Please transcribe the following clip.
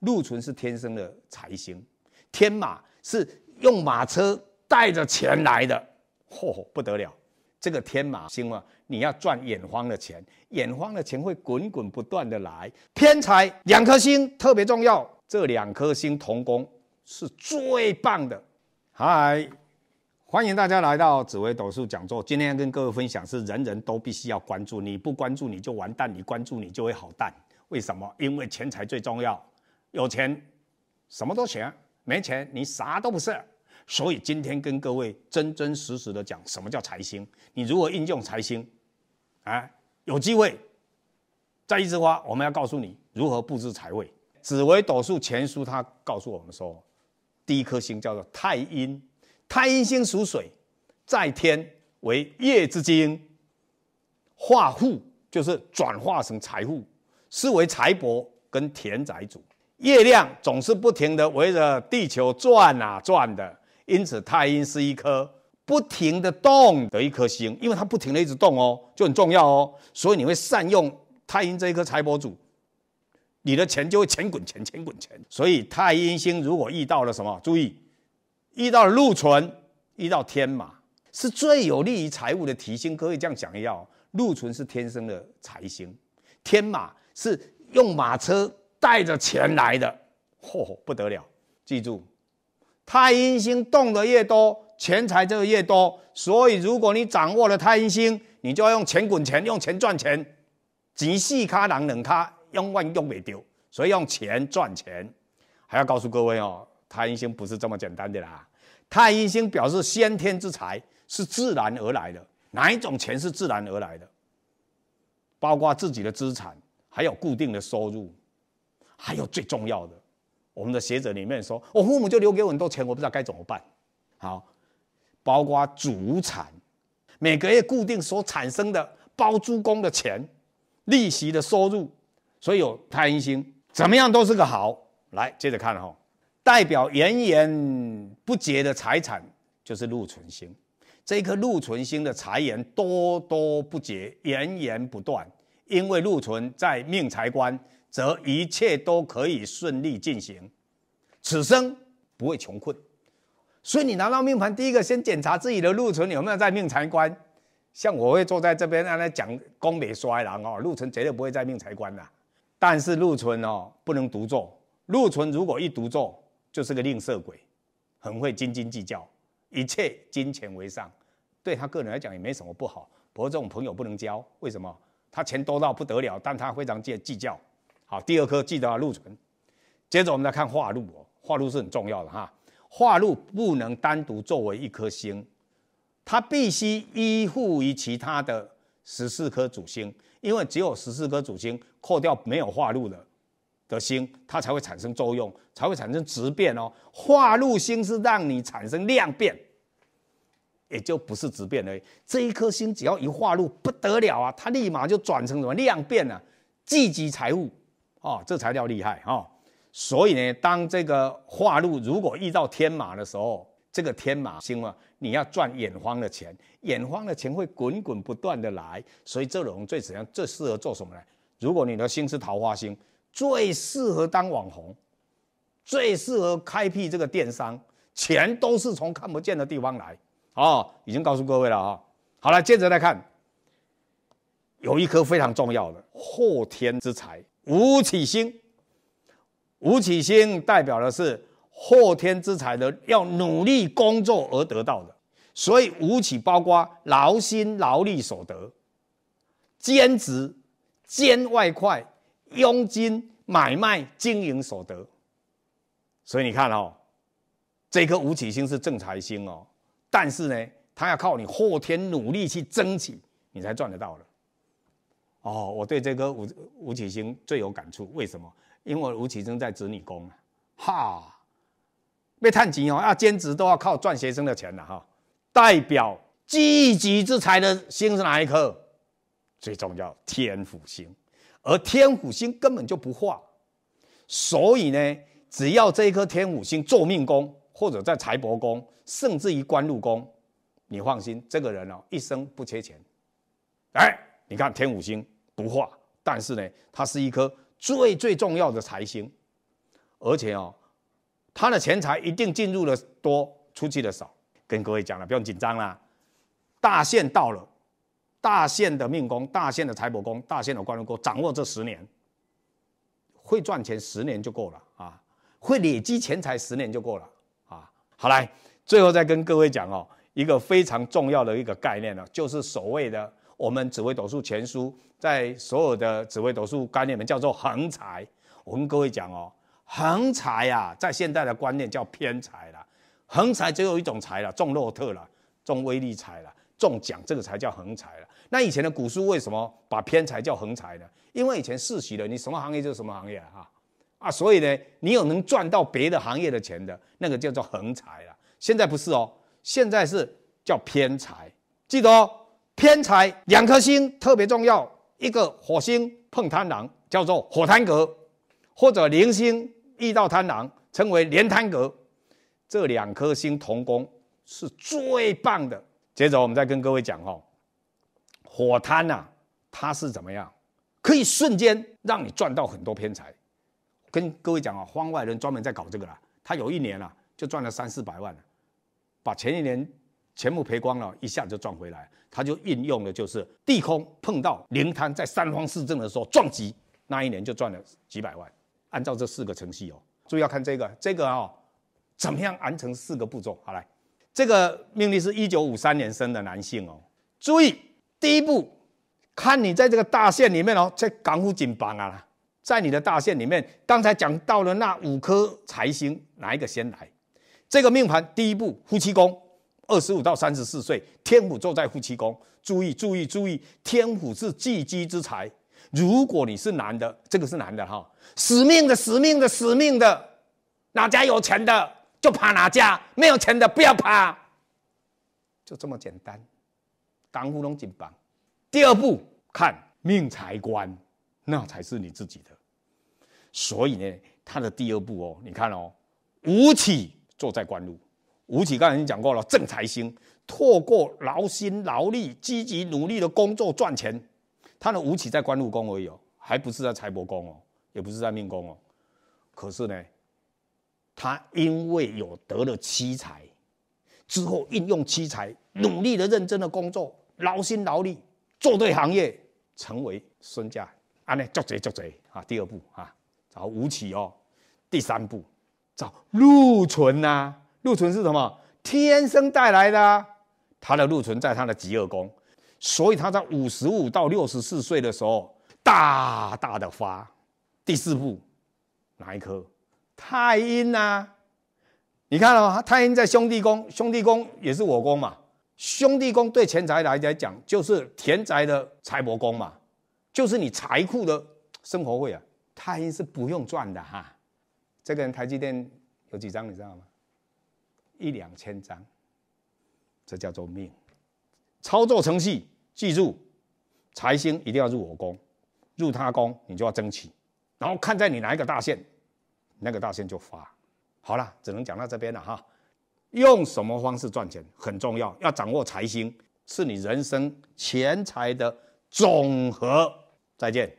禄存是天生的财星，天马是用马车带着钱来的，嚯不得了！这个天马星啊，你要赚眼荒的钱，眼荒的钱会滚滚不断的来，偏财两颗星特别重要，这两颗星同宫是最棒的，嗨。欢迎大家来到紫微斗数讲座。今天跟各位分享是人人都必须要关注，你不关注你就完蛋，你关注你就会好蛋。为什么？因为钱财最重要，有钱什么都行，没钱你啥都不是。所以今天跟各位真真实实的讲什么叫财星，你如何应用财星。啊，有机会在一枝花，我们要告诉你如何布置财位。紫微斗数前书它告诉我们说，第一颗星叫做太阴。太阴星属水，在天为月之精，化富就是转化成财富，是为财帛跟田宅主。月亮总是不停的围着地球转啊转的，因此太阴是一颗不停的动的一颗星，因为它不停的一直动哦，就很重要哦。所以你会善用太阴这一颗财帛主，你的钱就会钱滚钱，钱滚钱。所以太阴星如果遇到了什么，注意。遇到禄存，遇到天马是最有利于财务的提星。可以这样讲一下哦，禄存是天生的财星，天马是用马车带着钱来的，嚯不得了！记住，太阴星动的越多，钱财就越多。所以如果你掌握了太阴星，你就要用钱滚钱，用钱赚钱，即系卡人冷卡，用万用未丢。所以用钱赚钱，还要告诉各位哦，太阴星不是这么简单的啦。太阴星表示先天之财是自然而来的，哪一种钱是自然而来的？包括自己的资产，还有固定的收入，还有最重要的，我们的学者里面说，我父母就留给我很多钱，我不知道该怎么办。好，包括祖产，每个月固定所产生的包租公的钱，利息的收入，所以有太阴星怎么样都是个好。来，接着看哈。代表源源不竭的财产就是禄存星，这颗禄存星的财源多多不竭，源源不断。因为禄存在命财官，则一切都可以顺利进行，此生不会穷困。所以你拿到命盘，第一个先检查自己的禄存有没有在命财官。像我会坐在这边让他讲宫位衰了哦，禄存绝对不会在命财官的。但是禄存哦不能独坐，禄存如果一独坐。就是个吝啬鬼，很会斤斤计较，一切金钱为上。对他个人来讲也没什么不好，不过这种朋友不能交。为什么？他钱多到不得了，但他非常计计较。好，第二颗记得禄存。接着我们来看化禄，哦，化禄是很重要的哈。化禄不能单独作为一颗星，它必须依附于其他的十四颗主星，因为只有十四颗主星，扣掉没有化禄的。的星，它才会产生作用，才会产生质变哦。化入星是让你产生量变，也就不是质变了。这一颗星只要一化入，不得了啊！它立马就转成什么量变了，聚集财富哦，这才叫厉害哈。所以呢，当这个化入如果遇到天马的时候，这个天马星啊，你要赚眼荒的钱，眼荒的钱会滚滚不断的来。所以这种最怎样最适合做什么呢？如果你的星是桃花星。最适合当网红，最适合开辟这个电商，钱都是从看不见的地方来啊！已经告诉各位了啊！好了，接着来看，有一颗非常重要的后天之才，吴启星。吴启星代表的是后天之才的要努力工作而得到的，所以吴起包括劳心、劳力所得、兼职、兼外快。佣金、买卖、经营所得，所以你看哦，这颗吴启星是正财星哦，但是呢，他要靠你后天努力去争取，你才赚得到了。哦，我对这颗吴吴启星最有感触，为什么？因为吴启生在子女宫，哈，被探紧哦，要兼职都要靠赚学生的钱了哈。代表积极之财的星是哪一颗？最重要，天府星。而天府星根本就不化，所以呢，只要这一颗天府星做命宫，或者在财帛宫，甚至于官禄宫，你放心，这个人哦一生不缺钱。哎，你看天府星不化，但是呢，它是一颗最最重要的财星，而且哦，他的钱财一定进入的多，出去的少。跟各位讲了，不用紧张啦，大限到了。大限的命宫，大限的财帛宫，大限的官禄宫，掌握这十年，会赚钱十年就够了啊！会累积钱财十年就够了啊！好来，最后再跟各位讲哦，一个非常重要的一个概念呢，就是所谓的我们紫微斗数全书在所有的紫微斗数概念，里面叫做横财。我跟各位讲哦，横财呀，在现在的观念叫偏财了，横财只有一种财了，中洛特了，中微利财了。中奖这个才叫横财了。那以前的古书为什么把偏财叫横财呢？因为以前世袭的，你什么行业就是什么行业啊，啊，所以呢，你有能赚到别的行业的钱的那个叫做横财了。现在不是哦，现在是叫偏财，记得哦。偏财两颗星特别重要，一个火星碰贪狼叫做火贪格，或者零星遇到贪狼称为连贪格，这两颗星同宫是最棒的。接着我们再跟各位讲哦，火贪呐，它是怎么样，可以瞬间让你赚到很多偏财。跟各位讲啊，荒外人专门在搞这个啦。他有一年啊就赚了三四百万，把前一年全部赔光了，一下就赚回来。他就运用的就是地空碰到灵贪，在三荒四正的时候撞击，那一年就赚了几百万。按照这四个程序哦，注意要看这个，这个啊怎么样完成四个步骤？好来。这个命令是一九五三年生的男性哦，注意第一步，看你在这个大限里面哦，在港府警榜啊，在你的大限里面，刚才讲到了那五颗财星哪一个先来？这个命盘第一步，夫妻宫，二十五到三十四岁，天府坐在夫妻宫，注意注意注意，天府是聚积之财，如果你是男的，这个是男的哈，使命的使命的使命的，哪家有钱的？爬哪家没有钱的不要爬，就这么简单。港务龙井帮，第二步看命财官，那才是你自己的。所以呢，他的第二步哦，你看哦，吴起坐在官路，吴起刚才已经讲过了，正财星，透过劳心劳力、积极努力的工作赚钱。他的吴起在官禄宫已哦，还不是在财帛宫哦，也不是在命宫哦。可是呢？他因为有得了七财，之后运用七财，努力的认真的工作，劳心劳力，做对行业，成为孙家啊，那抓贼抓贼啊，第二步啊，找吴起哦，第三步找禄存呐，禄存是什么？天生带来的，他的禄存在他的极恶宫，所以他在五十五到六十四岁的时候大大的发。第四步，哪一颗？太阴呐，你看了吗？太阴在兄弟宫，兄弟宫也是我宫嘛。兄弟宫对钱财来来讲，就是田宅的财帛宫嘛，就是你财库的生活费啊。太阴是不用赚的哈。这个人台积电有几张，你知道吗？一两千张，这叫做命。操作程序记住，财星一定要入我宫，入他宫你就要争取，然后看在你哪一个大限。那个大仙就发，好了，只能讲到这边了哈。用什么方式赚钱很重要，要掌握财星，是你人生钱财的总和。再见。